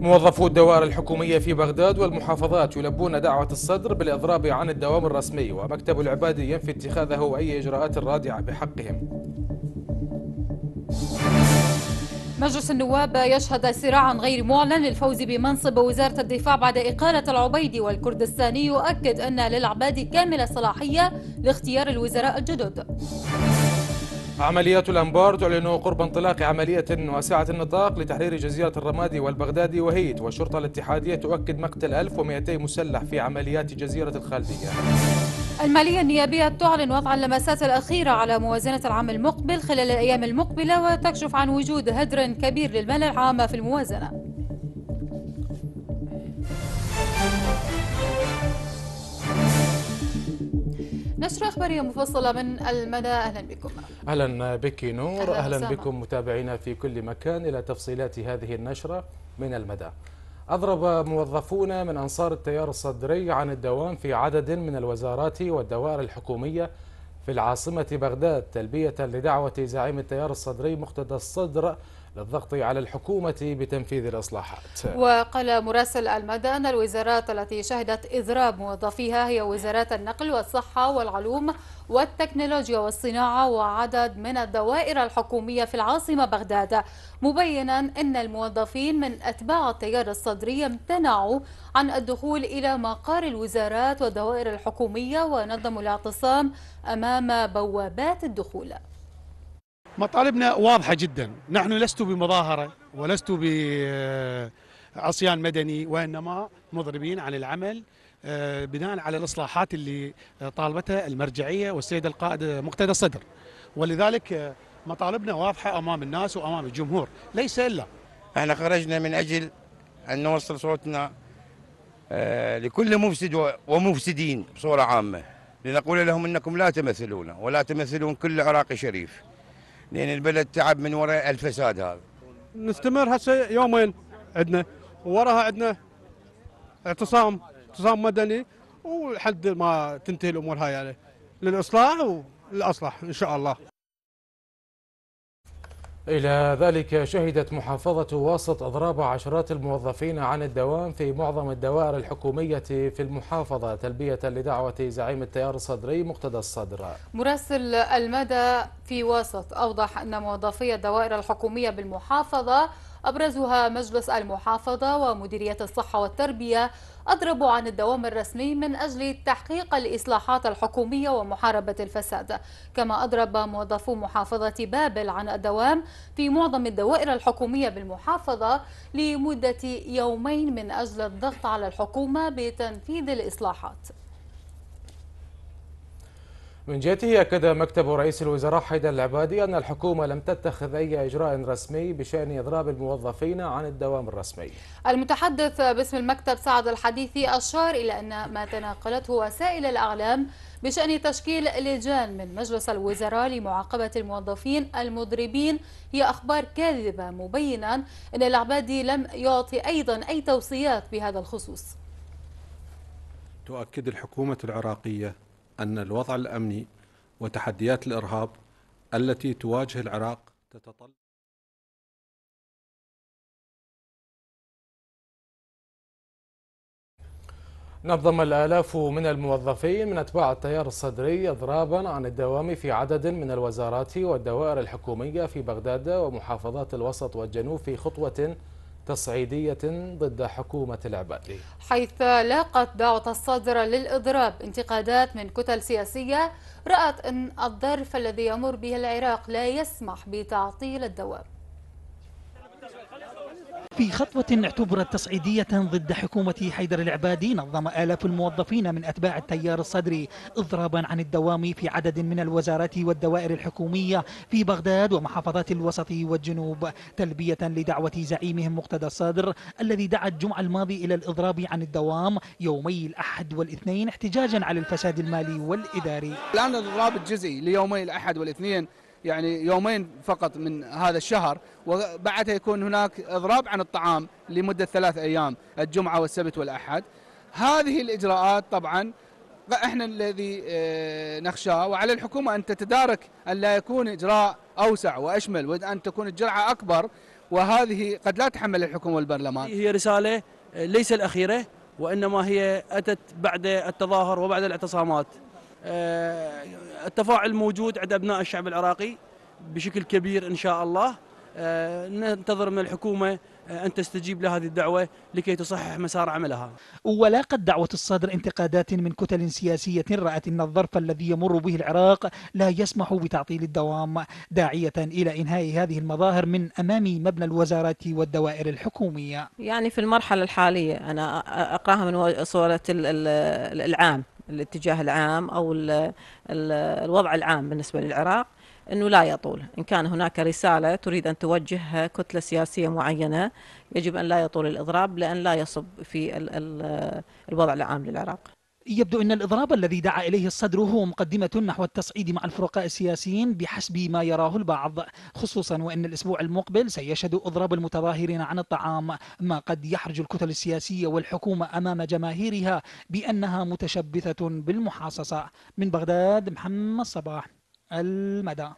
موظفو الدوائر الحكومية في بغداد والمحافظات يلبون دعوة الصدر بالإضراب عن الدوام الرسمي ومكتب العبادي ينفي اتخاذه أي إجراءات رادعة بحقهم مجلس النواب يشهد صراعا غير معلن للفوز بمنصب وزارة الدفاع بعد إقالة العبيدي والكردستاني يؤكد أن للعبادي كامل الصلاحية لاختيار الوزراء الجدد عمليات الأنبار تعلن قرب انطلاق عملية واسعة النطاق لتحرير جزيرة الرمادي والبغدادي وهيت والشرطة الاتحادية تؤكد مقتل 1200 مسلح في عمليات جزيرة الخالدية المالية النيابية تعلن وضع اللمسات الأخيرة على موازنة العام المقبل خلال الأيام المقبلة وتكشف عن وجود هدر كبير للمال العام في الموازنة نشرة أخبارية مفصلة من المدى أهلا بكم أهلا بك نور أهلا, أهلا بكم متابعينا في كل مكان إلى تفصيلات هذه النشرة من المدى أضرب موظفون من أنصار التيار الصدري عن الدوام في عدد من الوزارات والدوائر الحكومية في العاصمة بغداد تلبية لدعوة زعيم التيار الصدري مقتدى الصدر للضغط على الحكومة بتنفيذ الإصلاحات وقال مراسل المدى أن الوزارات التي شهدت إضراب موظفيها هي وزارات النقل والصحة والعلوم والتكنولوجيا والصناعة وعدد من الدوائر الحكومية في العاصمة بغداد مبينا أن الموظفين من أتباع التيار الصدري امتنعوا عن الدخول إلى مقار الوزارات والدوائر الحكومية ونظموا الاعتصام أمام بوابات الدخول مطالبنا واضحة جدا نحن لست بمظاهرة ولست بعصيان آه، مدني وإنما مضربين عن العمل آه، بناء على الإصلاحات اللي طالبتها المرجعية والسيد القائد مقتدى الصدر ولذلك آه، مطالبنا واضحة أمام الناس وأمام الجمهور ليس إلا احنا خرجنا من أجل أن نوصل صوتنا لكل مفسد ومفسدين بصورة عامة لنقول لهم أنكم لا تمثلون ولا تمثلون كل عراقي شريف لان البلد تعب من وراء الفساد هذا نستمر هسه يومين عندنا وراها عندنا اعتصام اعتصام مدني ولحد ما تنتهي الامور هاي يعني للاصلاح والاصلح ان شاء الله إلى ذلك شهدت محافظة واسط أضراب عشرات الموظفين عن الدوام في معظم الدوائر الحكومية في المحافظة تلبية لدعوة زعيم التيار الصدري مقتدى الصدر مراسل المدى في واسط أوضح أن موظفي الدوائر الحكومية بالمحافظة أبرزها مجلس المحافظة ومديرية الصحة والتربية أضربوا عن الدوام الرسمي من أجل تحقيق الإصلاحات الحكومية ومحاربة الفساد كما أضرب موظفو محافظة بابل عن الدوام في معظم الدوائر الحكومية بالمحافظة لمدة يومين من أجل الضغط على الحكومة بتنفيذ الإصلاحات من جهته أكد مكتب رئيس الوزراء حيدر العبادي أن الحكومة لم تتخذ أي إجراء رسمي بشأن إضراب الموظفين عن الدوام الرسمي المتحدث باسم المكتب سعد الحديثي أشار إلى أن ما تناقلته وسائل الأعلام بشأن تشكيل لجان من مجلس الوزراء لمعاقبة الموظفين المضربين هي أخبار كاذبة مبينا أن العبادي لم يعطي أيضا أي توصيات بهذا الخصوص تؤكد الحكومة العراقية أن الوضع الأمني وتحديات الإرهاب التي تواجه العراق تتطلب نظم الآلاف من الموظفين من أتباع التيار الصدري إضرابا عن الدوام في عدد من الوزارات والدوائر الحكومية في بغداد ومحافظات الوسط والجنوب في خطوة تصعيدية ضد حكومة العبادي حيث لاقت دعوة الصادرة للإضراب انتقادات من كتل سياسية رأت أن الظرف الذي يمر به العراق لا يسمح بتعطيل الدوام في خطوة اعتبرت تصعيدية ضد حكومة حيدر العبادي نظم آلاف الموظفين من أتباع التيار الصدري إضرابا عن الدوام في عدد من الوزارات والدوائر الحكومية في بغداد ومحافظات الوسط والجنوب تلبية لدعوة زعيمهم مقتدى الصدر الذي دعا الجمعة الماضي إلى الإضراب عن الدوام يومي الأحد والاثنين احتجاجا على الفساد المالي والإداري الآن الإضراب الجزئي ليومي الأحد والاثنين يعني يومين فقط من هذا الشهر وبعدها يكون هناك اضراب عن الطعام لمده ثلاث ايام الجمعه والسبت والاحد. هذه الاجراءات طبعا احنا الذي آه، نخشاه وعلى الحكومه ان تتدارك ان لا يكون اجراء اوسع واشمل وان تكون الجرعه اكبر وهذه قد لا تحمل الحكومه والبرلمان. هي رساله آه، ليس الاخيره وانما هي اتت بعد التظاهر وبعد الاعتصامات. آه، التفاعل موجود عند أبناء الشعب العراقي بشكل كبير إن شاء الله آه، ننتظر من الحكومة آه، أن تستجيب لهذه الدعوة لكي تصحح مسار عملها ولاقت دعوة الصدر انتقادات من كتل سياسية رأت أن الظرف الذي يمر به العراق لا يسمح بتعطيل الدوام داعية إلى إنهاء هذه المظاهر من أمام مبنى الوزارات والدوائر الحكومية يعني في المرحلة الحالية أنا أقراها من صورة العام الاتجاه العام او الـ الوضع العام بالنسبه للعراق انه لا يطول، ان كان هناك رساله تريد ان توجهها كتله سياسيه معينه يجب ان لا يطول الاضراب لان لا يصب في الوضع العام للعراق. يبدو أن الإضراب الذي دعا إليه الصدر هو مقدمة نحو التصعيد مع الفرقاء السياسيين بحسب ما يراه البعض خصوصا وأن الأسبوع المقبل سيشهد إضراب المتظاهرين عن الطعام ما قد يحرج الكتل السياسية والحكومة أمام جماهيرها بأنها متشبثة بالمحاصصة من بغداد محمد صباح المدى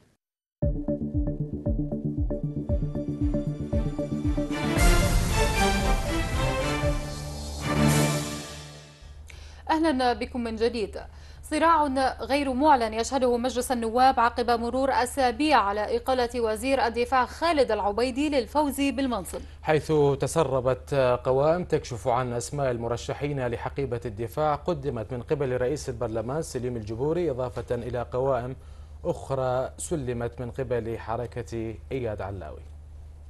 أهلا بكم من جديد صراع غير معلن يشهده مجلس النواب عقب مرور أسابيع على إقالة وزير الدفاع خالد العبيدي للفوز بالمنصب حيث تسربت قوائم تكشف عن أسماء المرشحين لحقيبة الدفاع قدمت من قبل رئيس البرلمان سليم الجبوري إضافة إلى قوائم أخرى سلمت من قبل حركة إياد علاوي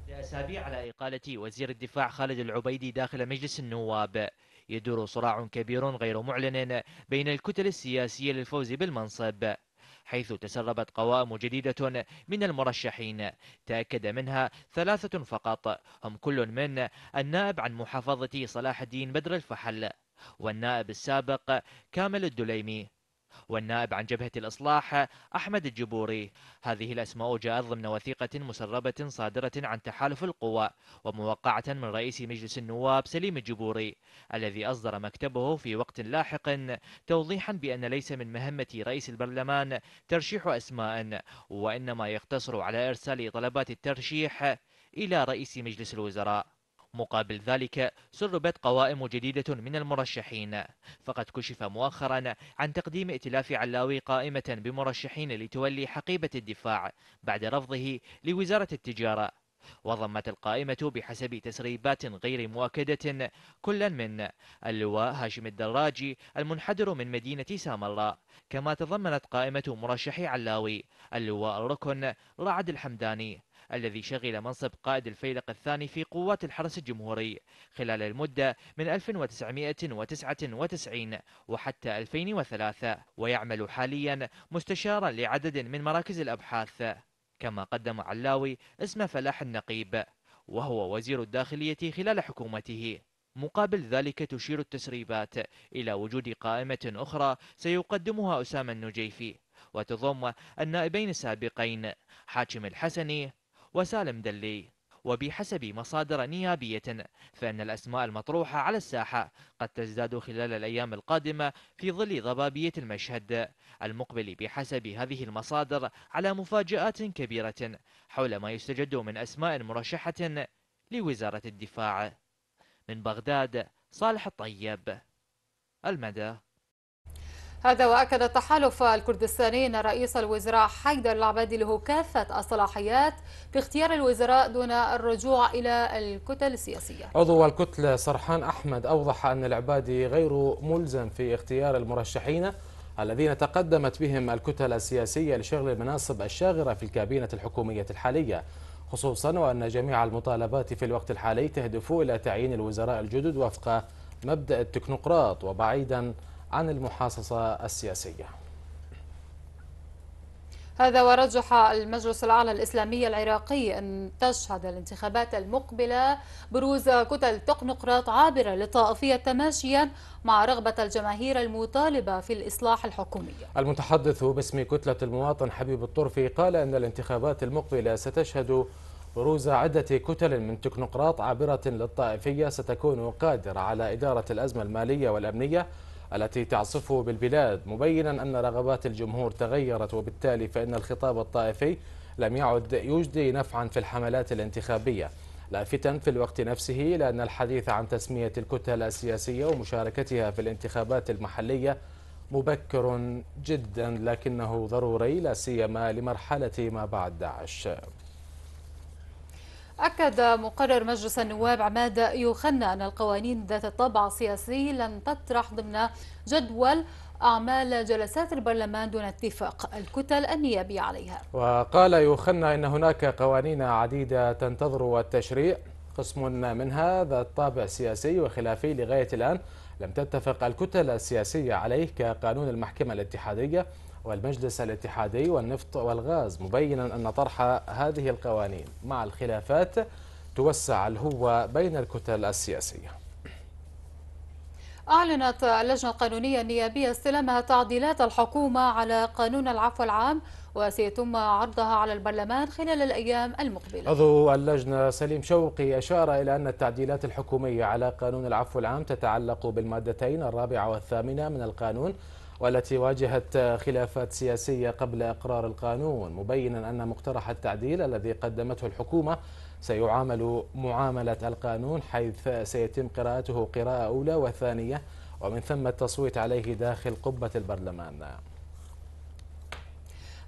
لأسابيع على إقالة وزير الدفاع خالد العبيدي داخل مجلس النواب يدور صراع كبير غير معلن بين الكتل السياسية للفوز بالمنصب حيث تسربت قوائم جديدة من المرشحين تأكد منها ثلاثة فقط هم كل من النائب عن محافظة صلاح الدين بدر الفحل والنائب السابق كامل الدليمي والنائب عن جبهة الإصلاح أحمد الجبوري هذه الأسماء جاءت ضمن وثيقة مسربة صادرة عن تحالف القوى وموقعة من رئيس مجلس النواب سليم الجبوري الذي أصدر مكتبه في وقت لاحق توضيحا بأن ليس من مهمة رئيس البرلمان ترشيح أسماء وإنما يقتصر على إرسال طلبات الترشيح إلى رئيس مجلس الوزراء مقابل ذلك سربت قوائم جديدة من المرشحين فقد كشف مؤخرا عن تقديم ائتلاف علاوي قائمة بمرشحين لتولي حقيبة الدفاع بعد رفضه لوزارة التجارة وضمت القائمة بحسب تسريبات غير مؤكدة كلا من اللواء هاشم الدراجي المنحدر من مدينة سام الله كما تضمنت قائمة مرشحي علاوي اللواء الركن رعد الحمداني الذي شغل منصب قائد الفيلق الثاني في قوات الحرس الجمهوري خلال المدة من 1999 وحتى 2003 ويعمل حاليا مستشارا لعدد من مراكز الأبحاث كما قدم علاوي اسم فلاح النقيب وهو وزير الداخلية خلال حكومته مقابل ذلك تشير التسريبات إلى وجود قائمة أخرى سيقدمها أسامة النجيفي وتضم النائبين السابقين حاتم الحسني وسالم دلي وبحسب مصادر نيابية فإن الأسماء المطروحة على الساحة قد تزداد خلال الأيام القادمة في ظل ضبابية المشهد المقبل بحسب هذه المصادر على مفاجآت كبيرة حول ما يستجد من أسماء مرشحة لوزارة الدفاع من بغداد صالح الطيب المدى هذا وأكد التحالف الكردستاني أن رئيس الوزراء حيدر العبادي له كافة الصلاحيات في اختيار الوزراء دون الرجوع إلى الكتل السياسية عضو الكتلة سرحان أحمد أوضح أن العبادي غير ملزم في اختيار المرشحين الذين تقدمت بهم الكتل السياسية لشغل المناصب الشاغرة في الكابينة الحكومية الحالية خصوصا وأن جميع المطالبات في الوقت الحالي تهدف إلى تعيين الوزراء الجدد وفق مبدأ التكنوقراط وبعيدا عن المحاصصة السياسية هذا ورجح المجلس الأعلى الإسلامي العراقي أن تشهد الانتخابات المقبلة بروز كتل تقنقراط عابرة للطائفية تماشيا مع رغبة الجماهير المطالبة في الإصلاح الحكومي المتحدث باسم كتلة المواطن حبيب الطرفي قال أن الانتخابات المقبلة ستشهد بروز عدة كتل من تقنقراط عابرة للطائفية ستكون قادرة على إدارة الأزمة المالية والأمنية التي تعصفه بالبلاد مبينا أن رغبات الجمهور تغيرت وبالتالي فإن الخطاب الطائفي لم يعد يجدي نفعا في الحملات الانتخابية لافتا في الوقت نفسه لأن الحديث عن تسمية الكتل السياسية ومشاركتها في الانتخابات المحلية مبكر جدا لكنه ضروري لا سيما لمرحلة ما بعد داعش أكد مقرر مجلس النواب عماد يخنى أن القوانين ذات الطابع السياسي لن تطرح ضمن جدول أعمال جلسات البرلمان دون اتفاق الكتل النيابية عليها وقال يخنى أن هناك قوانين عديدة تنتظر التشريع قسم منها ذات طابع سياسي وخلافي لغاية الآن لم تتفق الكتل السياسية عليه كقانون المحكمة الاتحادية والمجلس الاتحادي والنفط والغاز مبينا أن طرح هذه القوانين مع الخلافات توسع الهوة بين الكتل السياسية أعلنت اللجنة القانونية النيابية استلامها تعديلات الحكومة على قانون العفو العام وسيتم عرضها على البرلمان خلال الأيام المقبلة عضو اللجنة سليم شوقي أشار إلى أن التعديلات الحكومية على قانون العفو العام تتعلق بالمادتين الرابعة والثامنة من القانون والتي واجهت خلافات سياسية قبل إقرار القانون مبينا أن مقترح التعديل الذي قدمته الحكومة سيعامل معاملة القانون حيث سيتم قراءته قراءة أولى وثانية ومن ثم التصويت عليه داخل قبة البرلمان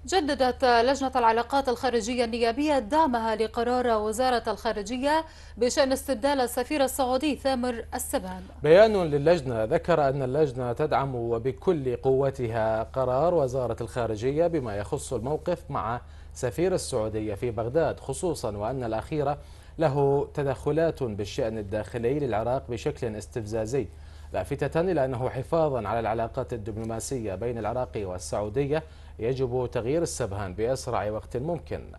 جددت لجنة العلاقات الخارجية النيابية دعمها لقرار وزارة الخارجية بشأن استبدال السفير السعودي ثامر السبان بيان للجنة ذكر أن اللجنة تدعم وبكل قوتها قرار وزارة الخارجية بما يخص الموقف مع سفير السعودية في بغداد خصوصا وأن الأخيرة له تدخلات بالشأن الداخلي للعراق بشكل استفزازي لافتة إلى أنه حفاظا على العلاقات الدبلوماسية بين العراق والسعودية يجب تغيير السبهان بأسرع وقت ممكن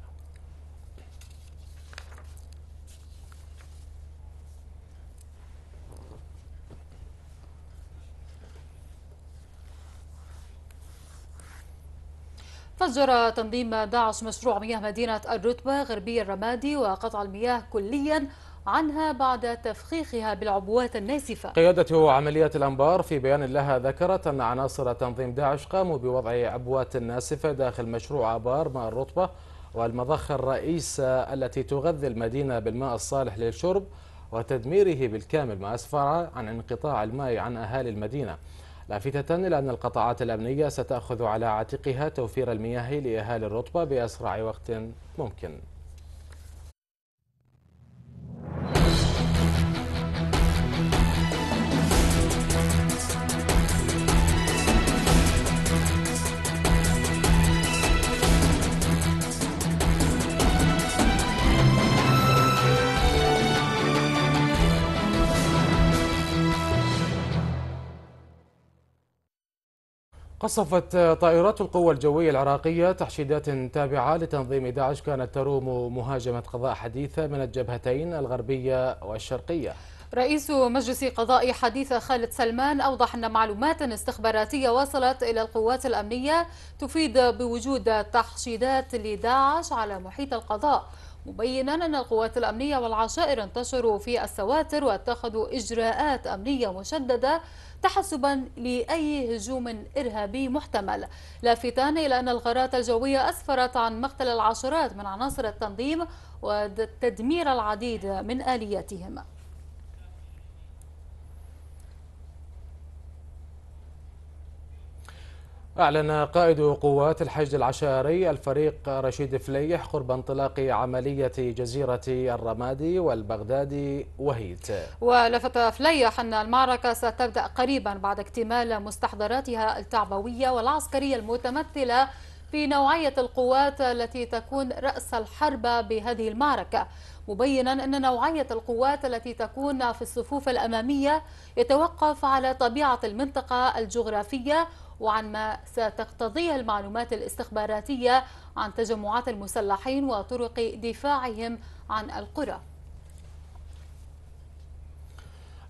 فجر تنظيم داعش مشروع مياه مدينة الرتبة غربي الرمادي وقطع المياه كليا عنها بعد تفخيخها بالعبوات الناسفة قيادة عمليات الأنبار في بيان لها ذكرت أن عناصر تنظيم داعش قاموا بوضع عبوات ناسفة داخل مشروع آبار ماء الرطبة والمضخة الرئيسة التي تغذي المدينة بالماء الصالح للشرب وتدميره بالكامل ما أسفر عن انقطاع الماء عن أهالي المدينة لافتة إلى أن القطاعات الأمنية ستأخذ على عاتقها توفير المياه لأهالي الرطبة بأسرع وقت ممكن قصفت طائرات القوى الجوية العراقية تحشيدات تابعة لتنظيم داعش كانت تروم مهاجمة قضاء حديثة من الجبهتين الغربية والشرقية رئيس مجلس قضاء حديثة خالد سلمان أوضح أن معلومات استخباراتية وصلت إلى القوات الأمنية تفيد بوجود تحشيدات لداعش على محيط القضاء مبينا أن القوات الأمنية والعشائر انتشروا في السواتر واتخذوا إجراءات أمنية مشددة تحسبا لأي هجوم إرهابي محتمل لافتا إلى أن الغارات الجوية أسفرت عن مقتل العشرات من عناصر التنظيم وتدمير العديد من آلياتهم أعلن قائد قوات الحشد العشائري الفريق رشيد فليح قرب انطلاق عملية جزيرة الرمادي والبغدادي وهيت ولفت فليح أن المعركة ستبدأ قريبا بعد اكتمال مستحضراتها التعبوية والعسكرية المتمثلة في نوعية القوات التي تكون رأس الحرب بهذه المعركة مبينا أن نوعية القوات التي تكون في الصفوف الأمامية يتوقف على طبيعة المنطقة الجغرافية وعن ما ستقتضيه المعلومات الاستخباراتية عن تجمعات المسلحين وطرق دفاعهم عن القرى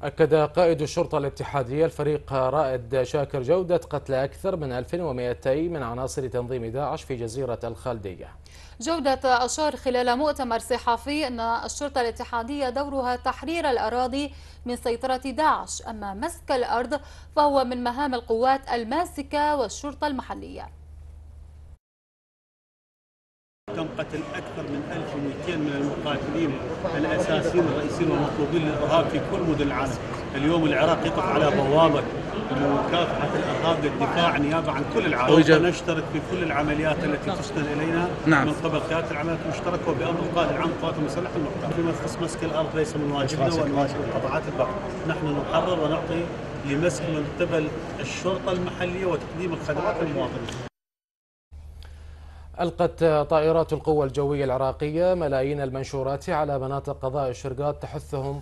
أكد قائد الشرطة الاتحادية الفريق رائد شاكر جودة قتل أكثر من 1200 من عناصر تنظيم داعش في جزيرة الخالدية جودة أشار خلال مؤتمر صحفي أن الشرطة الاتحادية دورها تحرير الأراضي من سيطرة داعش أما مسك الأرض فهو من مهام القوات الماسكة والشرطة المحلية تم قتل أكثر من 1200 من المقاتلين الأساسيين الرئيسيين والمطلوبين للإرهاب في كل مدن العالم اليوم العراق يقف على بوابه مكافحه الارهاب للدفاع نيابه عن كل العالم ونشترك في كل العمليات التي تسند الينا نعم. من قبل قياده العمليات المشتركه وبامر القائد العام للقوات المسلحه المحترم فيما يخص مسك الارض ليس من واجبنا ومن واجب قطاعات البحر نحن نقرر ونعطي لمسك من قبل الشرطه المحليه وتقديم الخدمات للمواطنين ألقت طائرات القوى الجوية العراقية ملايين المنشورات على مناطق قضاء الشرقات تحثهم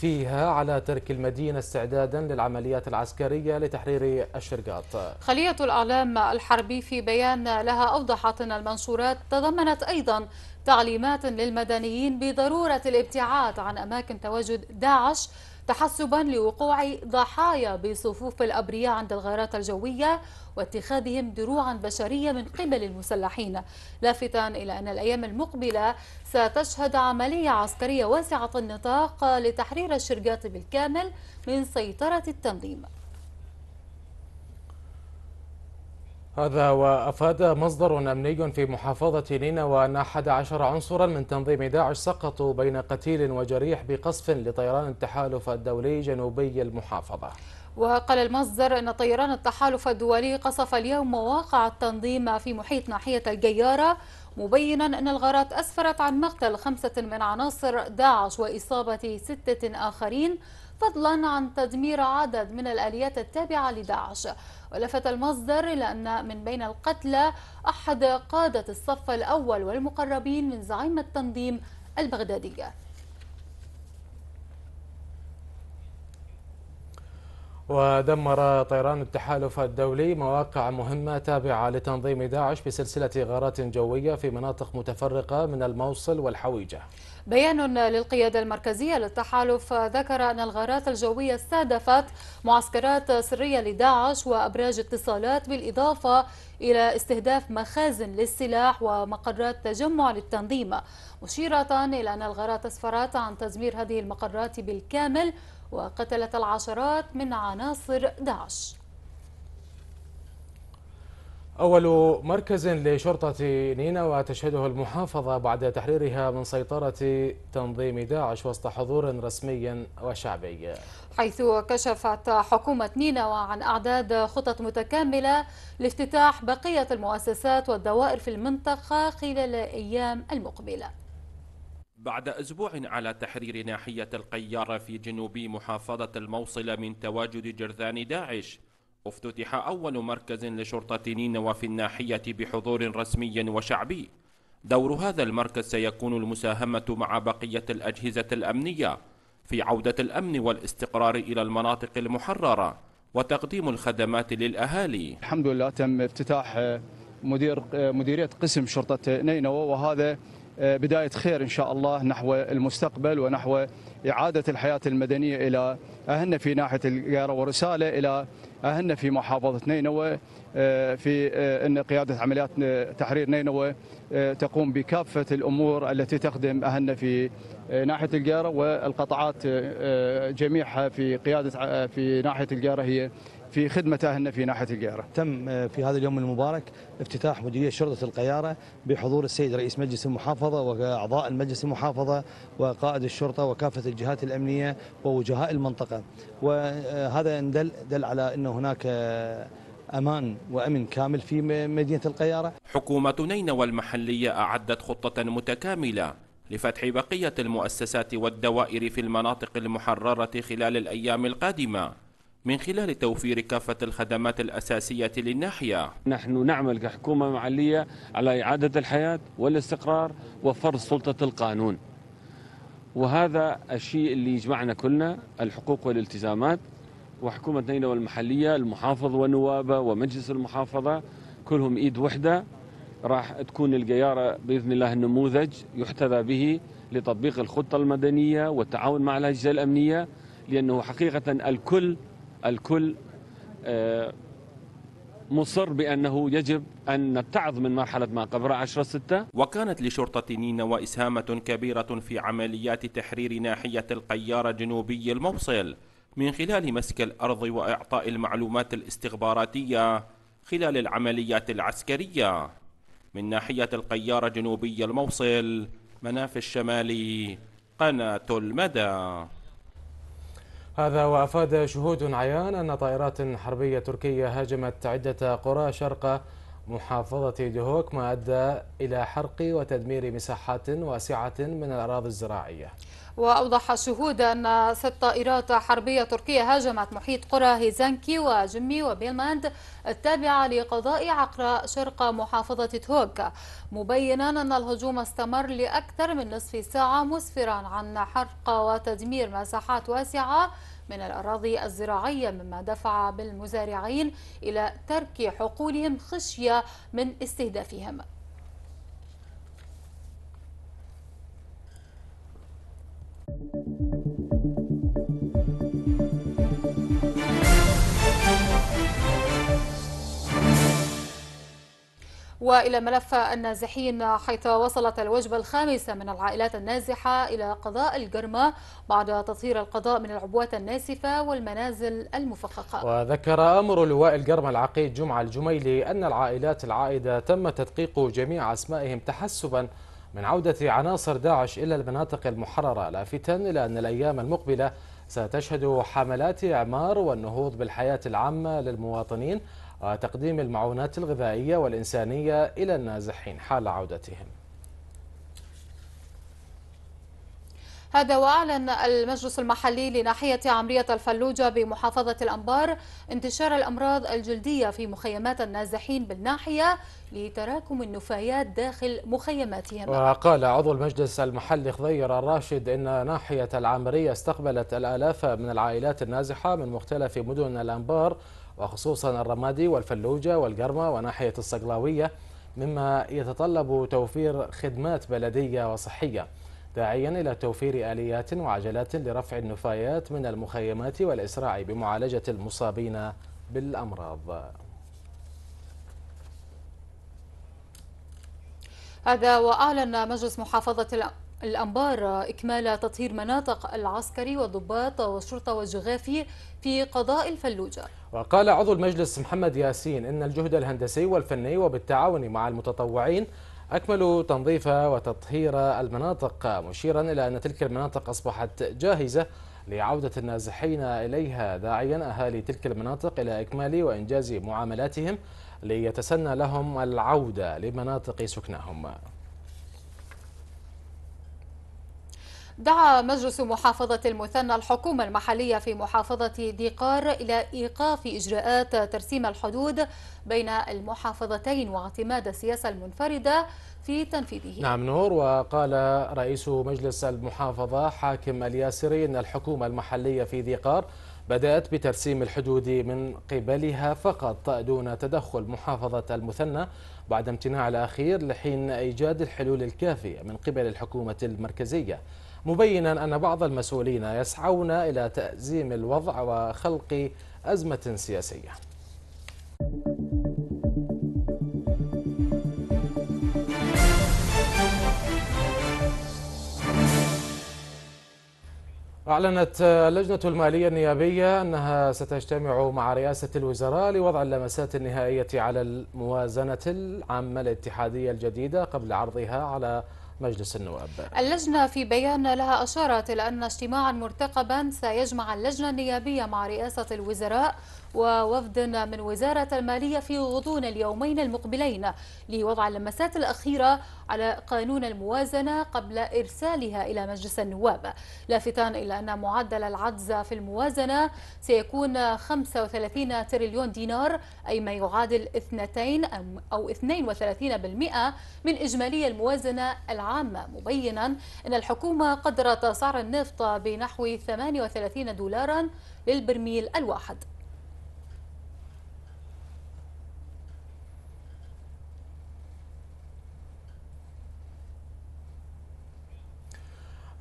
فيها على ترك المدينة استعدادا للعمليات العسكرية لتحرير الشرقاط خلية الإعلام الحربي في بيان لها أوضحت أن المنشورات تضمنت أيضا تعليمات للمدنيين بضرورة الابتعاد عن أماكن تواجد داعش تحسبا لوقوع ضحايا بصفوف الأبرياء عند الغارات الجوية واتخاذهم دروعا بشرية من قبل المسلحين لافتا إلى أن الأيام المقبلة ستشهد عملية عسكرية واسعة النطاق لتحرير الشرقاط بالكامل من سيطرة التنظيم هذا وأفاد مصدر أمني في محافظة نينوى أن 11 عنصرا من تنظيم داعش سقطوا بين قتيل وجريح بقصف لطيران التحالف الدولي جنوبي المحافظة وقال المصدر أن طيران التحالف الدولي قصف اليوم مواقع التنظيم في محيط ناحية الجيارة مبينا أن الغارات أسفرت عن مقتل خمسة من عناصر داعش وإصابة ستة آخرين فضلا عن تدمير عدد من الآليات التابعة لداعش ولفت المصدر إلى أن من بين القتلى أحد قادة الصف الأول والمقربين من زعيم التنظيم البغدادية ودمر طيران التحالف الدولي مواقع مهمة تابعة لتنظيم داعش بسلسلة غارات جوية في مناطق متفرقة من الموصل والحويجة بيان للقيادة المركزية للتحالف ذكر أن الغارات الجوية استهدفت معسكرات سرية لداعش وأبراج اتصالات بالإضافة إلى استهداف مخازن للسلاح ومقرات تجمع للتنظيم مشيرة إلى أن الغارات أسفرت عن تزمير هذه المقرات بالكامل وقتلت العشرات من عناصر داعش أول مركز لشرطة نينوى تشهده المحافظة بعد تحريرها من سيطرة تنظيم داعش وسط حضور رسمي وشعبي حيث كشفت حكومة نينوى عن أعداد خطط متكاملة لافتتاح بقية المؤسسات والدوائر في المنطقة خلال الأيام المقبلة بعد أسبوع على تحرير ناحية القيارة في جنوب محافظة الموصل من تواجد جرذان داعش افتتح أول مركز لشرطة نينوى في الناحية بحضور رسمي وشعبي دور هذا المركز سيكون المساهمة مع بقية الأجهزة الأمنية في عودة الأمن والاستقرار إلى المناطق المحررة وتقديم الخدمات للأهالي الحمد لله تم افتتاح مدير مديرية قسم شرطة نينوى وهذا بداية خير إن شاء الله نحو المستقبل ونحو إعادة الحياة المدنية إلى أهلنا في ناحية القاهرة ورسالة إلى أهلنا في محافظة نينوى آه، في آه، أن قيادة عمليات آه، تحرير نينوى تقوم بكافة الأمور التي تخدم أهلنا في ناحية القاهرة والقطاعات جميعها في قيادة في ناحية القاهرة هي في خدمة أهلنا في ناحية القيارة تم آه، في هذا اليوم المبارك افتتاح مديرية شرطة القيارة بحضور السيد رئيس مجلس المحافظة وأعضاء المجلس المحافظة وقائد الشرطة وكافة الجهات الأمنية ووجهاء المنطقة وهذا دل, دل على أن هناك آه، أمان وأمن كامل في مدينة القيارة حكومة نينوى المحلية أعدت خطة متكاملة لفتح بقية المؤسسات والدوائر في المناطق المحررة خلال الأيام القادمة من خلال توفير كافة الخدمات الأساسية للناحية نحن نعمل كحكومة محلية على إعادة الحياة والاستقرار وفرض سلطة القانون وهذا الشيء اللي يجمعنا كلنا الحقوق والالتزامات وحكومة نينوى المحلية المحافظ ونوابه ومجلس المحافظة كلهم إيد وحدة راح تكون القيارة بإذن الله النموذج يحتذى به لتطبيق الخطة المدنية والتعاون مع الأجهزة الأمنية لأنه حقيقة الكل الكل آه، مصر بأنه يجب أن نبتعد من مرحلة ما قبل 10 6 وكانت لشرطة نينوى إسهامة كبيرة في عمليات تحرير ناحية القيار جنوبي الموصل من خلال مسك الأرض وإعطاء المعلومات الاستخباراتية خلال العمليات العسكرية من ناحية القيار جنوبي الموصل مناف الشمالي قناة المدى هذا وأفاد شهود عيان أن طائرات حربية تركية هاجمت عدة قرى شرق محافظة دهوك ما أدى إلى حرق وتدمير مساحات واسعة من الأراضي الزراعية وأوضح شهود أن ست طائرات حربية تركية هاجمت محيط قرى هيزانكي وجمي وبيلماند التابعة لقضاء عقراء شرق محافظة توك مبينا أن الهجوم استمر لأكثر من نصف ساعة مسفرا عن حرق وتدمير مساحات واسعة من الأراضي الزراعية مما دفع بالمزارعين إلى ترك حقولهم خشية من استهدافهم وإلى ملف النازحين حيث وصلت الوجبة الخامسة من العائلات النازحة إلى قضاء الجرمة بعد تطهير القضاء من العبوات الناسفة والمنازل المفخخة وذكر أمر لواء الجرمة العقيد جمعة الجميلي أن العائلات العائدة تم تدقيق جميع أسمائهم تحسبا من عودة عناصر داعش إلى المناطق المحررة لافتا إلى أن الأيام المقبلة ستشهد حملات إعمار والنهوض بالحياة العامة للمواطنين وتقديم المعونات الغذائية والإنسانية إلى النازحين حال عودتهم هذا وأعلن المجلس المحلي لناحية عمرية الفلوجة بمحافظة الأنبار انتشار الأمراض الجلدية في مخيمات النازحين بالناحية لتراكم النفايات داخل مخيماتهم وقال عضو المجلس المحلي خضير الراشد إن ناحية العمريه استقبلت الآلاف من العائلات النازحة من مختلف مدن الأنبار وخصوصا الرمادي والفلوجة والقرمة وناحية الصقلاوية مما يتطلب توفير خدمات بلدية وصحية داعيا إلى توفير آليات وعجلات لرفع النفايات من المخيمات والإسراع بمعالجة المصابين بالأمراض هذا وأعلن مجلس محافظة الأنبار إكمال تطهير مناطق العسكري والضباط والشرطة والجغافي في قضاء الفلوجة وقال عضو المجلس محمد ياسين إن الجهد الهندسي والفني وبالتعاون مع المتطوعين أكملوا تنظيف وتطهير المناطق مشيرا إلى أن تلك المناطق أصبحت جاهزة لعودة النازحين إليها داعيا أهالي تلك المناطق إلى إكمال وإنجاز معاملاتهم ليتسنى لهم العودة لمناطق سكنهم دعا مجلس محافظة المثنى الحكومة المحلية في محافظة ديقار إلى إيقاف إجراءات ترسيم الحدود بين المحافظتين واعتماد السياسة المنفردة في تنفيذه نعم نور وقال رئيس مجلس المحافظة حاكم الياسري أن الحكومة المحلية في ديقار بدأت بترسيم الحدود من قبلها فقط دون تدخل محافظة المثنى بعد امتناع الأخير لحين إيجاد الحلول الكافية من قبل الحكومة المركزية مبينا أن بعض المسؤولين يسعون إلى تأزيم الوضع وخلق أزمة سياسية أعلنت اللجنة المالية النيابية أنها ستجتمع مع رئاسة الوزراء لوضع اللمسات النهائية على الموازنة العامة الاتحادية الجديدة قبل عرضها على مجلس النواب اللجنة في بيان لها أشارت إلى أن اجتماعا مرتقبا سيجمع اللجنة النيابية مع رئاسة الوزراء ووفد من وزارة المالية في غضون اليومين المقبلين لوضع اللمسات الأخيرة على قانون الموازنة قبل إرسالها إلى مجلس النواب لافتا إلى أن معدل العجز في الموازنة سيكون 35 تريليون دينار أي ما يعادل 2 أو 32% من إجمالي الموازنة العامة مبينا أن الحكومة قدرت سعر النفط بنحو 38 دولارا للبرميل الواحد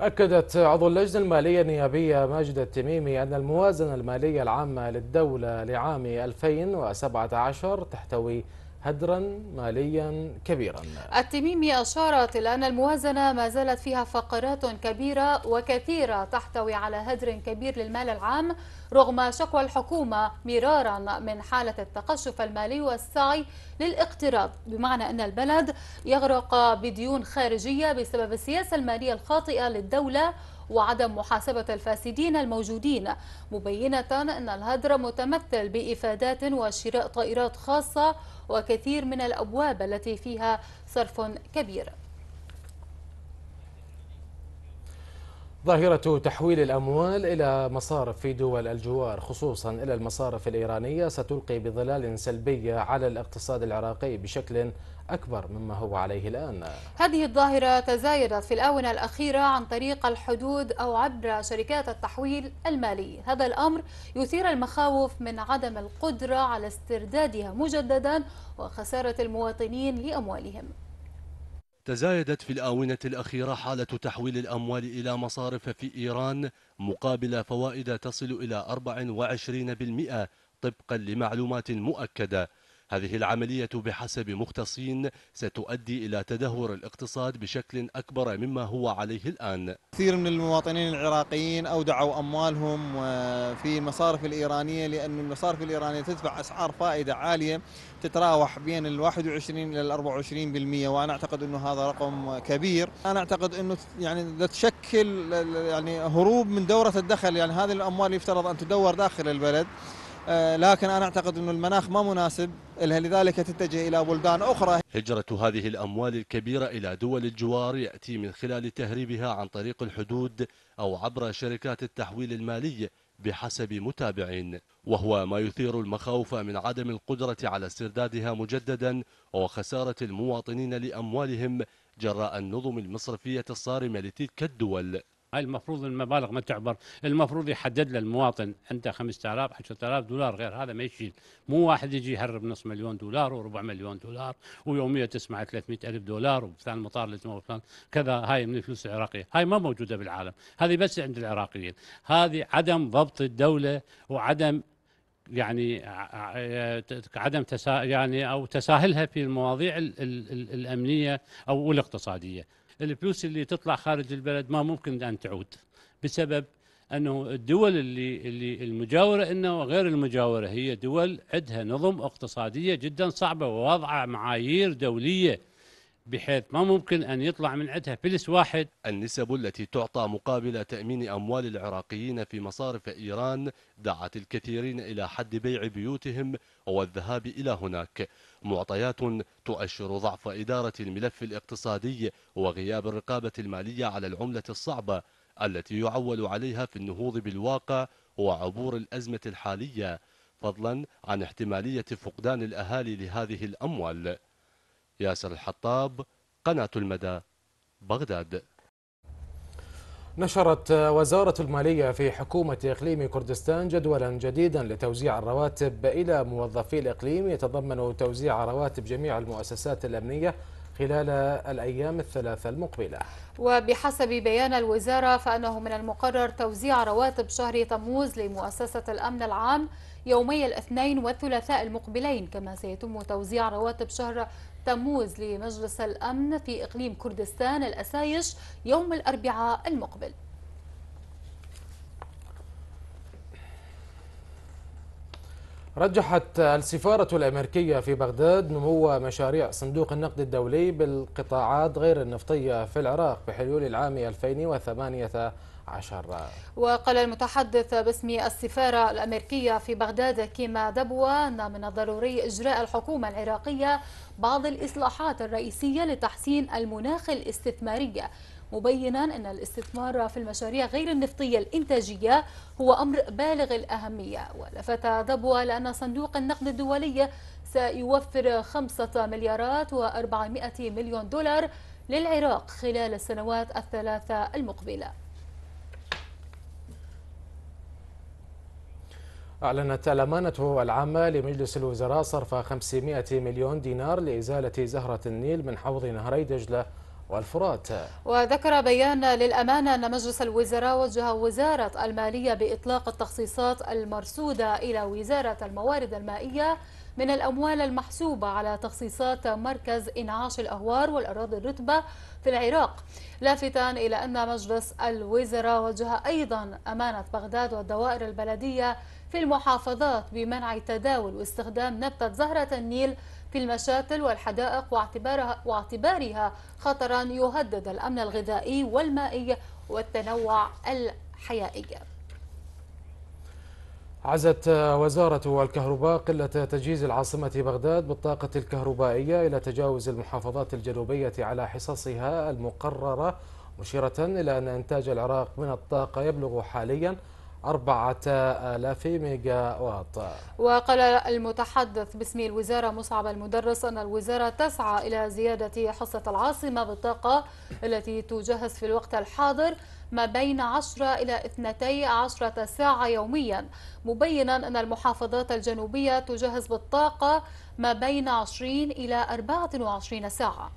أكدت عضو اللجنة المالية النيابية ماجد التميمي أن الموازنة المالية العامة للدولة لعام 2017 تحتوي هدرا ماليا كبيرا التميمي أشارت إلى أن الموازنة ما زالت فيها فقرات كبيرة وكثيرة تحتوي على هدر كبير للمال العام رغم شكوى الحكومة مرارا من حالة التقشف المالي والسعي للاقتراض بمعنى أن البلد يغرق بديون خارجية بسبب السياسة المالية الخاطئة للدولة وعدم محاسبة الفاسدين الموجودين مبينة أن الهدر متمثل بإفادات وشراء طائرات خاصة وكثير من الأبواب التي فيها صرف كبير ظاهرة تحويل الأموال إلى مصارف في دول الجوار خصوصا إلى المصارف الإيرانية ستلقي بظلال سلبية على الاقتصاد العراقي بشكل أكبر مما هو عليه الآن هذه الظاهرة تزايدت في الآونة الأخيرة عن طريق الحدود أو عبر شركات التحويل المالي هذا الأمر يثير المخاوف من عدم القدرة على استردادها مجددا وخسارة المواطنين لأموالهم تزايدت في الآونة الأخيرة حالة تحويل الأموال إلى مصارف في إيران مقابل فوائد تصل إلى 24% طبقا لمعلومات مؤكدة هذه العملية بحسب مختصين ستؤدي إلى تدهور الاقتصاد بشكل أكبر مما هو عليه الآن كثير من المواطنين العراقيين أودعوا أموالهم في المصارف الإيرانية لأن المصارف الإيرانية تدفع أسعار فائدة عالية تتراوح بين ال 21 إلى ال 24% وأنا أعتقد أنه هذا رقم كبير أنا أعتقد أنه يعني تشكل يعني هروب من دورة الدخل يعني هذه الأموال يفترض أن تدور داخل البلد آه، لكن أنا أعتقد أن المناخ ما مناسب لها لذلك تتجه إلى بلدان أخرى هجرة هذه الأموال الكبيرة إلى دول الجوار يأتي من خلال تهريبها عن طريق الحدود أو عبر شركات التحويل المالي بحسب متابعين وهو ما يثير المخاوف من عدم القدرة على استردادها مجددا وخسارة المواطنين لأموالهم جراء النظم المصرفية الصارمة لتلك الدول هاي المفروض المبالغ ما تعبر المفروض يحدد للمواطن انت 5000 10000 دولار غير هذا ما يشيل مو واحد يجي يهرب نص مليون دولار وربع مليون دولار ويوميا تسمع 300 الف دولار وفلان مطار لازم وفلان كذا هاي من الفلوس العراقيه هاي ما موجوده بالعالم هذه بس عند العراقيين هذه عدم ضبط الدوله وعدم يعني عدم تسا يعني او تساهلها في المواضيع الامنيه او الاقتصاديه الفلوس اللي تطلع خارج البلد ما ممكن ان تعود بسبب انه الدول اللي اللي المجاوره انه غير المجاوره هي دول عندها نظم اقتصاديه جدا صعبه وواضعه معايير دوليه بحيث ما ممكن أن يطلع من عندها فلس واحد النسب التي تعطى مقابل تأمين أموال العراقيين في مصارف إيران دعت الكثيرين إلى حد بيع بيوتهم والذهاب إلى هناك معطيات تؤشر ضعف إدارة الملف الاقتصادي وغياب الرقابة المالية على العملة الصعبة التي يعول عليها في النهوض بالواقع وعبور الأزمة الحالية فضلا عن احتمالية فقدان الأهالي لهذه الأموال ياسر الحطاب قناة المدى بغداد نشرت وزارة المالية في حكومة إقليم كردستان جدولا جديدا لتوزيع الرواتب إلى موظفي الإقليم يتضمن توزيع رواتب جميع المؤسسات الأمنية خلال الأيام الثلاثة المقبلة وبحسب بيان الوزارة فأنه من المقرر توزيع رواتب شهر تموز لمؤسسة الأمن العام يومي الاثنين والثلاثاء المقبلين كما سيتم توزيع رواتب شهر تموز لمجلس الأمن في إقليم كردستان الأسايش يوم الأربعاء المقبل رجحت السفارة الأمريكية في بغداد نمو مشاريع صندوق النقد الدولي بالقطاعات غير النفطية في العراق بحلول العام 2018 وقال المتحدث باسم السفارة الأمريكية في بغداد كيما دبوة أن من الضروري إجراء الحكومة العراقية بعض الإصلاحات الرئيسية لتحسين المناخ الاستثماري مبينا أن الاستثمار في المشاريع غير النفطية الإنتاجية هو أمر بالغ الأهمية ولفت دبوة لأن صندوق النقد الدولي سيوفر خمسة مليارات و400 مليون دولار للعراق خلال السنوات الثلاثة المقبلة أعلنت الأمانة العامة لمجلس الوزراء صرف 500 مليون دينار لإزالة زهرة النيل من حوض نهري دجلة والفرات وذكر بيان للأمانة أن مجلس الوزراء وجه وزارة المالية بإطلاق التخصيصات المرصودة إلى وزارة الموارد المائية من الأموال المحسوبة على تخصيصات مركز إنعاش الأهوار والأراضي الرتبة في العراق لافتا إلى أن مجلس الوزراء وجه أيضا أمانة بغداد والدوائر البلدية في المحافظات بمنع تداول واستخدام نبتة زهرة النيل في المشاتل والحدائق واعتبارها, واعتبارها خطرا يهدد الأمن الغذائي والمائي والتنوع الحيائي عزت وزارة الكهرباء قلة تجهيز العاصمة بغداد بالطاقة الكهربائية إلى تجاوز المحافظات الجنوبية على حصصها المقررة مشيرة إلى أن إنتاج العراق من الطاقة يبلغ حالياً أربعة آلاف ميجا واط وقال المتحدث باسم الوزارة مصعب المدرس أن الوزارة تسعى إلى زيادة حصة العاصمة بالطاقة التي تجهز في الوقت الحاضر ما بين 10 إلى 12 ساعة يوميا مبينا أن المحافظات الجنوبية تجهز بالطاقة ما بين 20 إلى 24 ساعة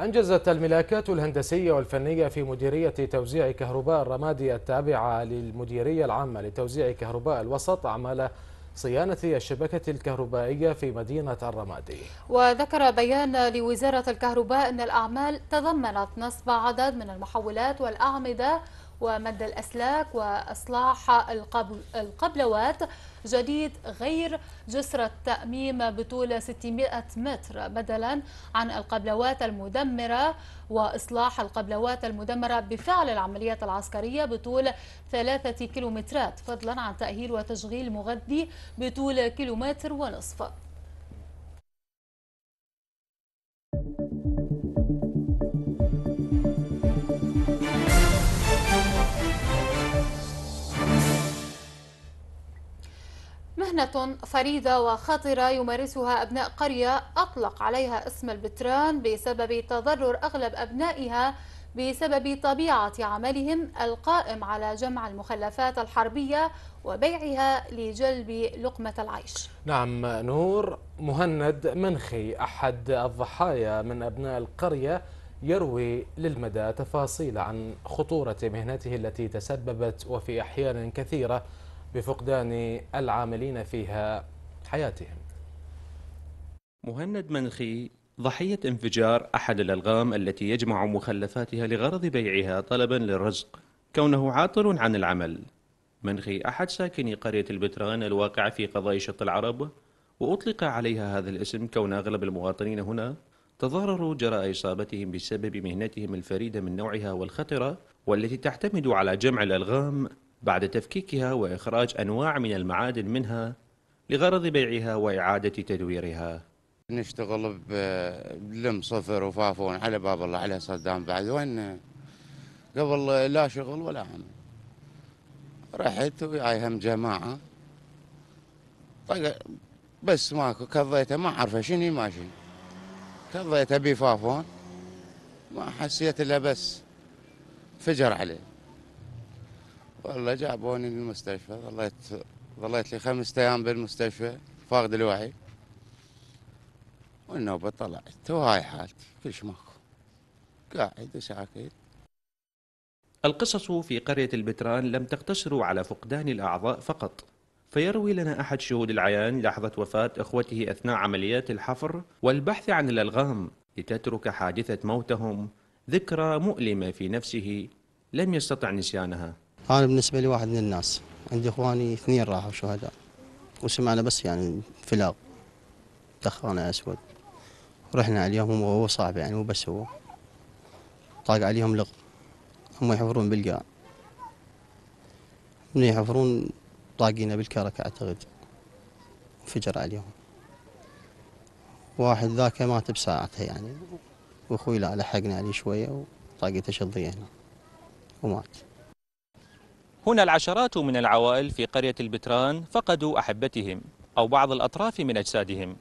أنجزت الملاكات الهندسية والفنية في مديرية توزيع كهرباء الرمادي التابعة للمديرية العامة لتوزيع كهرباء الوسط أعمال صيانة الشبكة الكهربائية في مدينة الرمادي وذكر بيان لوزارة الكهرباء أن الأعمال تضمنت نصب عدد من المحولات والأعمدة ومد الأسلاك وإصلاح القبلوات جديد غير جسر التأميم بطول 600 متر بدلا عن القبلوات المدمرة وإصلاح القبلوات المدمرة بفعل العمليات العسكرية بطول ثلاثة كيلومترات فضلا عن تأهيل وتشغيل مغذي بطول كيلومتر ونصف مهنة فريدة وخطرة يمارسها أبناء قرية أطلق عليها اسم البتران بسبب تضرر أغلب أبنائها بسبب طبيعة عملهم القائم على جمع المخلفات الحربية وبيعها لجلب لقمة العيش نعم نور مهند منخي أحد الضحايا من أبناء القرية يروي للمدى تفاصيل عن خطورة مهنته التي تسببت وفي أحيان كثيرة بفقدان العاملين فيها حياتهم مهند منخي ضحية انفجار أحد الألغام التي يجمع مخلفاتها لغرض بيعها طلبا للرزق كونه عاطل عن العمل منخي أحد ساكني قرية البتران الواقعة في قضاء شط العرب وأطلق عليها هذا الاسم كون أغلب المواطنين هنا تضرروا جراء إصابتهم بسبب مهنتهم الفريدة من نوعها والخطرة والتي تعتمد على جمع الألغام بعد تفكيكها وإخراج أنواع من المعادن منها لغرض بيعها وإعادة تدويرها نشتغل بلم صفر وفافون على باب الله على صدام بعد وين قبل لا شغل ولا عمل رحت وياي هم جماعة طيب، بس ماكو كضيته ما اعرف شنو ماشي كضيته بفافون ما حسيت الا بس فجر عليه والله جابوني للمستشفى ظليت ظليت لي خمسة أيام بالمستشفى فاقد الوعي والنوبة طلعت وهاي حالتي كلش ماكو قاعد وساكت القصص في قرية البتران لم تقتصر على فقدان الأعضاء فقط فيروي لنا أحد شهود العيان لحظة وفاة إخوته أثناء عمليات الحفر والبحث عن الألغام لتترك حادثة موتهم ذكرى مؤلمة في نفسه لم يستطع نسيانها أنا بالنسبة لي واحد من الناس عندي إخواني اثنين راحوا شهداء وسمعنا بس يعني فلاغ دخانة أسود رحنا عليهم وهو صعب يعني مو بس هو طاق عليهم لغم هم يحفرون بالقاع من يحفرون طاقينا بالكرك أعتقد انفجر عليهم واحد ذاك مات بساعتها يعني واخوي لا لحقنا عليه شويه وطاقيته شظيه هنا ومات هنا العشرات من العوائل في قرية البتران فقدوا أحبتهم أو بعض الأطراف من أجسادهم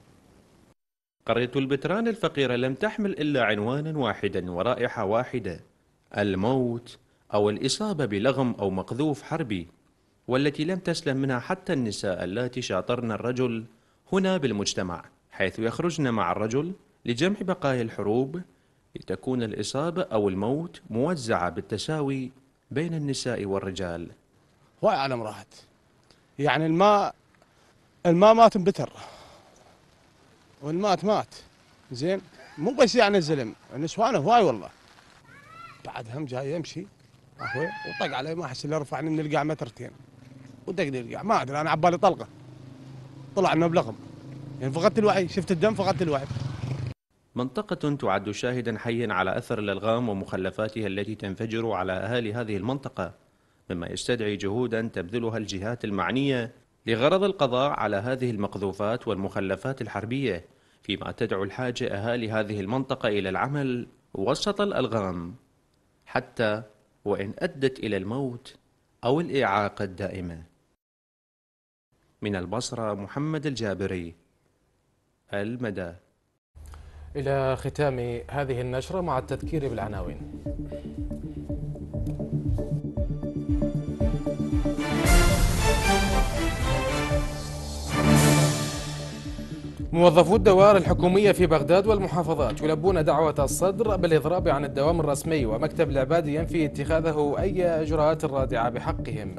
قرية البتران الفقيرة لم تحمل إلا عنوانا واحدا ورائحة واحدة الموت أو الإصابة بلغم أو مقذوف حربي والتي لم تسلم منها حتى النساء اللاتي شاطرن الرجل هنا بالمجتمع حيث يخرجن مع الرجل لجمع بقايا الحروب لتكون الإصابة أو الموت موزعة بالتساوي بين النساء والرجال واي عالم راحت يعني الماء الماء مات بتر والمات مات زين مو بس يعني الزلم نسوانه يعني هواي والله بعد هم جاي يمشي اخوي وطق علي ما احس الا رفعني من القاع مترتين ودق القاع ما ادري انا عبالي طلقه طلع انه بلغم يعني فقدت الوعي شفت الدم فقدت الوعي منطقة تعد شاهدا حيا على أثر الألغام ومخلفاتها التي تنفجر على أهالي هذه المنطقة مما يستدعي جهودا تبذلها الجهات المعنية لغرض القضاء على هذه المقذوفات والمخلفات الحربية فيما تدعو الحاجة أهالي هذه المنطقة إلى العمل وسط الألغام حتى وإن أدت إلى الموت أو الإعاقة الدائمة من البصرة محمد الجابري المدى إلى ختام هذه النشرة مع التذكير بالعناوين موظفو الدوائر الحكومية في بغداد والمحافظات يلبون دعوة الصدر بالإضراب عن الدوام الرسمي ومكتب العبادي ينفي اتخاذه أي إجراءات رادعة بحقهم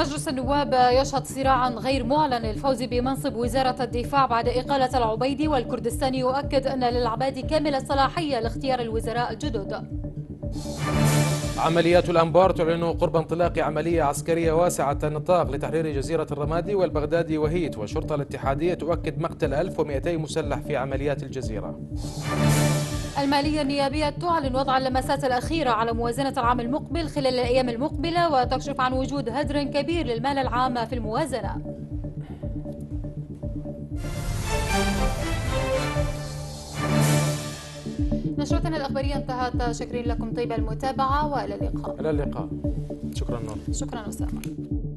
مجلس النواب يشهد صراعا غير معلن للفوز بمنصب وزارة الدفاع بعد إقالة العبيدي والكردستاني يؤكد أن للعبادي كامل الصلاحية لاختيار الوزراء الجدد عمليات الأنبار تعلن قرب انطلاق عملية عسكرية واسعة النطاق لتحرير جزيرة الرمادي والبغدادي وهيت والشرطة الاتحادية تؤكد مقتل 1200 مسلح في عمليات الجزيرة المالية النيابية تعلن وضع اللمسات الأخيرة على موازنة العام المقبل خلال الأيام المقبلة وتكشف عن وجود هدر كبير للمال العام في الموازنة نشرتنا الأخبارية انتهت شكرا لكم طيب المتابعة وإلى اللقاء إلى اللقاء شكرا نور شكرا أسامة